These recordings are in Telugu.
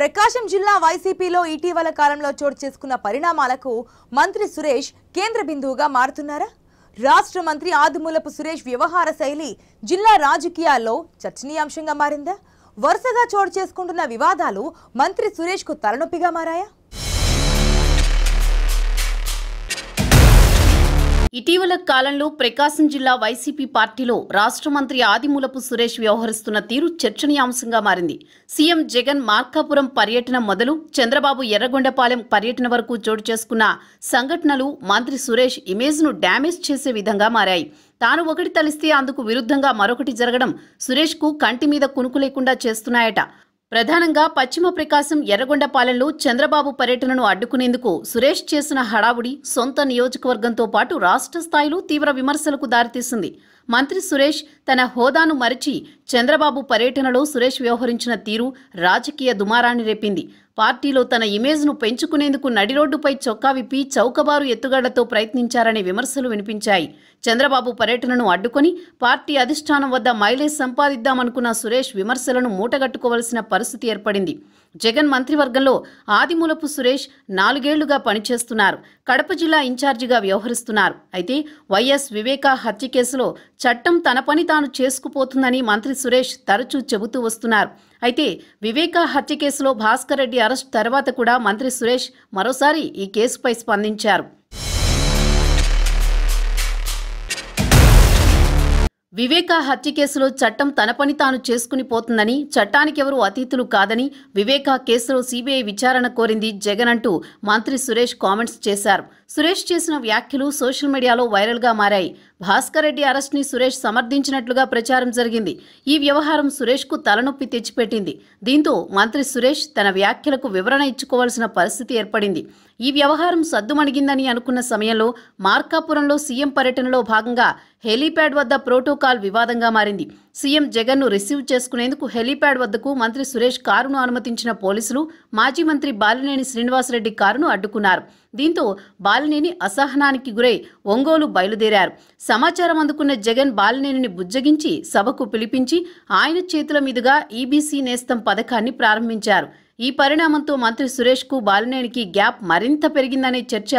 ప్రకాశం జిల్లా వైసీపీలో ఇటీవల కాలంలో చోటు చేసుకున్న పరిణామాలకు మంత్రి సురేష్ కేంద్ర బిందువుగా మారుతున్నారా రాష్ట్ర మంత్రి ఆదిమూలపు సురేష్ వ్యవహార శైలి జిల్లా రాజకీయాల్లో చర్చనీయాంశంగా మారిందా వరుసగా చోటు చేసుకుంటున్న వివాదాలు మంత్రి సురేష్కు తలనొప్పిగా మారాయా ఇటీవల కాలంలో ప్రకాశం జిల్లా వైసీపీ పార్టీలో రాష్ట్ర మంత్రి ఆదిమూలపు సురేష్ వ్యవహరిస్తున్న తీరు చర్చనీయాంశంగా మారింది సీఎం జగన్ మార్కాపురం పర్యటన మొదలు చంద్రబాబు ఎర్రగొండపాలెం పర్యటన వరకు చోటు చేసుకున్న సంఘటనలు మంత్రి సురేష్ ఇమేజ్ను డ్యామేజ్ చేసే విధంగా మారాయి తాను ఒకటి తలిస్తే అందుకు విరుద్ధంగా మరొకటి జరగడం సురేష్కు కంటి మీద కునుకు లేకుండా చేస్తున్నాయట ప్రధానంగా పశ్చిమ ప్రకాశం ఎర్రగొండపాలెంలో చంద్రబాబు పర్యటనను అడ్డుకునేందుకు సురేష్ చేసిన హడావుడి సొంత నియోజకవర్గంతో పాటు రాష్ట్ర స్థాయిలో తీవ్ర విమర్శలకు దారితీసింది మంత్రి సురేష్ తన హోదాను మరిచి చంద్రబాబు పర్యటనలో సురేష్ వ్యవహరించిన తీరు రాజకీయ దుమారాన్ని రేపింది పార్టీలో తన ఇమేజ్ను పెంచుకునేందుకు నడిరోడ్డుపై చొక్కా విప్పి చౌకబారు ఎత్తుగడతో ప్రయత్నించారనే విమర్శలు వినిపించాయి చంద్రబాబు పర్యటనను అడ్డుకొని పార్టీ అధిష్టానం వద్ద మైలేజ్ సంపాదిద్దామనుకున్న సురేష్ విమర్శలను మూటగట్టుకోవలసిన పరిస్థితి ఏర్పడింది జగన్ మంత్రివర్గంలో ఆదిమూలపు సురేష్ నాలుగేళ్లుగా పనిచేస్తున్నారు కడప జిల్లా ఇన్ఛార్జిగా వ్యవహరిస్తున్నారు అయితే వైఎస్ వివేకా హత్య కేసులో చట్టం తన పని తాను చేసుకుపోతుందని మంత్రి సురేష్ తరచూ చెబుతూ వస్తున్నారు అయితే వివేక హత్య కేసులో భాస్కర్ రెడ్డి అరెస్ట్ తర్వాత కూడా మంత్రి సురేష్ మరోసారి ఈ కేసుపై స్పందించారు వివేక హత్య కేసులో చట్టం తన పని తాను చేసుకుని పోతుందని చట్టానికెవరూ అతీతులు కాదని వివేక కేసులో సీబీఐ విచారణ కోరింది జగన్ అంటూ మంత్రి సురేష్ కామెంట్స్ చేశారు సురేష్ చేసిన వ్యాఖ్యలు సోషల్ మీడియాలో వైరల్గా మారాయి భాస్కర్ రెడ్డి అరెస్ట్ని సురేష్ సమర్థించినట్లుగా ప్రచారం జరిగింది ఈ వ్యవహారం సురేష్కు తలనొప్పి తెచ్చిపెట్టింది దీంతో మంత్రి సురేష్ తన వ్యాఖ్యలకు వివరణ ఇచ్చుకోవాల్సిన పరిస్థితి ఏర్పడింది ఈ వ్యవహారం సద్దుమణిగిందని అనుకున్న సమయంలో మార్కాపురంలో సీఎం పర్యటనలో భాగంగా హెలీప్యాడ్ వద్ద ప్రోటోకాల్ వివాదంగా మారింది సీఎం జగన్ను రిసీవ్ చేసుకునేందుకు హెలీప్యాడ్ వద్దకు మంత్రి సురేష్ కారును అనుమతించిన పోలీసులు మాజీ మంత్రి బాలినేని శ్రీనివాసరెడ్డి కారును అడ్డుకున్నారు దీంతో బాలినేని అసహనానికి గురై ఒంగోలు బయలుదేరారు సమాచారం అందుకున్న జగన్ బాలినేనిని బుజ్జగించి సభకు పిలిపించి ఆయన చేతుల మీదుగా ఈబీసీ నేస్తం పథకాన్ని ప్రారంభించారు ఈ పరిణామంతో మంత్రి సురేష్కు బాలినేనికి గ్యాప్ మరింత పెరిగిందనే చర్చ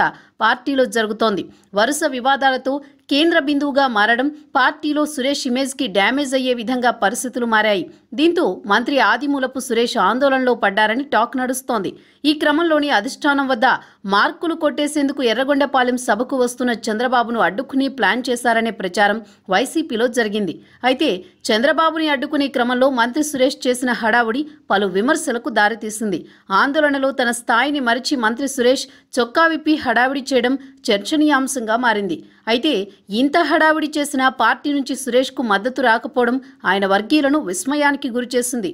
పార్టీలో జరుగుతోంది వరుస వివాదాలతో కేంద్ర బిందువుగా మారడం పార్టీలో సురేష్ ఇమేజ్కి డ్యామేజ్ అయ్యే విధంగా పరిస్థితులు మారాయి దీంతో మంత్రి ఆదిమూలపు సురేష్ ఆందోళనలో పడ్డారని టాక్ నడుస్తోంది ఈ క్రమంలోని అధిష్టానం వద్ద మార్కులు కొట్టేసేందుకు ఎర్రగొండపాలెం సభకు వస్తున్న చంద్రబాబును అడ్డుకుని ప్లాన్ చేశారనే ప్రచారం వైసీపీలో జరిగింది అయితే చంద్రబాబుని అడ్డుకునే క్రమంలో మంత్రి సురేష్ చేసిన హడావుడి పలు విమర్శలకు దారితీసింది ఆందోళనలో తన స్థాయిని మరిచి మంత్రి సురేష్ చొక్కా విప్పి హడావిడి చేయడం చర్చనీయాంశంగా మారింది అయితే ఇంత హడావిడి చేసిన పార్టీ నుంచి సురేష్కు మద్దతు రాకపోవడం ఆయన వర్గీయులను విస్మయానికి గురిచేసింది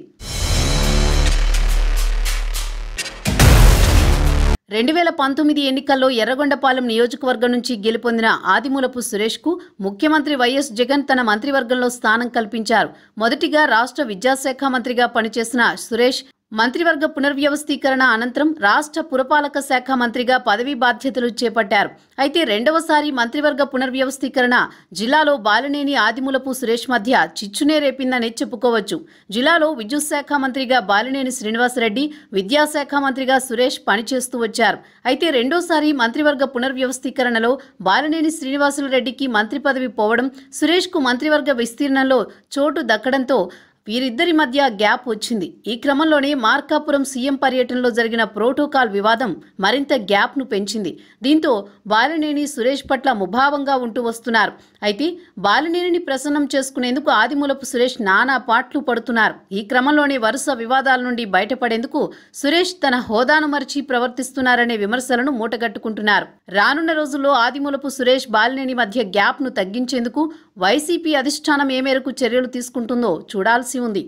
రెండు వేల పంతొమ్మిది ఎన్నికల్లో ఎర్రగొండపాలెం నియోజకవర్గం నుంచి గెలుపొందిన ఆదిమూలపు సురేష్కు ముఖ్యమంత్రి వైఎస్ జగన్ తన మంత్రివర్గంలో స్థానం కల్పించారు మొదటిగా రాష్ట్ర విద్యాశాఖ మంత్రిగా పనిచేసిన సురేష్ మంత్రివర్గ పునర్వ్యవస్థీకరణ అనంతరం రాష్ట్ర పురపాలక శాఖ మంత్రిగా పదవీ బాధ్యతలు చేపట్టారు అయితే రెండవసారి మంత్రివర్గ పునర్వ్యవస్థీకరణ జిల్లాలో బాలినేని ఆదిమూలపు సురేష్ మధ్య చిచ్చునే రేపిందనే చెప్పుకోవచ్చు జిల్లాలో విద్యుత్ శాఖ మంత్రిగా బాలినేని శ్రీనివాసరెడ్డి విద్యాశాఖ మంత్రిగా సురేష్ పనిచేస్తూ వచ్చారు అయితే రెండోసారి మంత్రివర్గ పునర్వ్యవస్థీకరణలో బాలినేని శ్రీనివాసులరెడ్డికి మంత్రి పదవి పోవడం సురేష్కు మంత్రివర్గ విస్తీర్ణంలో చోటు దక్కడంతో వీరిద్దరి మధ్య గ్యాప్ వచ్చింది ఈ క్రమంలోనే మార్కాపురం సీఎం పర్యటనలో జరిగిన ప్రోటోకాల్ వివాదం మరింత గ్యాప్ను పెంచింది దీంతో బాలినేని సురేష్ పట్ల ముభావంగా ఉంటూ వస్తున్నారు అయితే బాలినేనిని ప్రసన్నం చేసుకునేందుకు ఆదిమూలపు సురేష్ నానా పాట్లు పడుతున్నారు ఈ క్రమంలోనే వరుస వివాదాల నుండి బయటపడేందుకు సురేష్ తన హోదాను మరిచి ప్రవర్తిస్తున్నారనే విమర్శలను మూటగట్టుకుంటున్నారు రానున్న రోజుల్లో ఆదిమూలపు సురేష్ బాలినేని మధ్య గ్యాప్ను తగ్గించేందుకు వైసీపీ అధిష్టానం ఏ మేరకు చర్యలు తీసుకుంటుందో చూడాల్సి ఉంది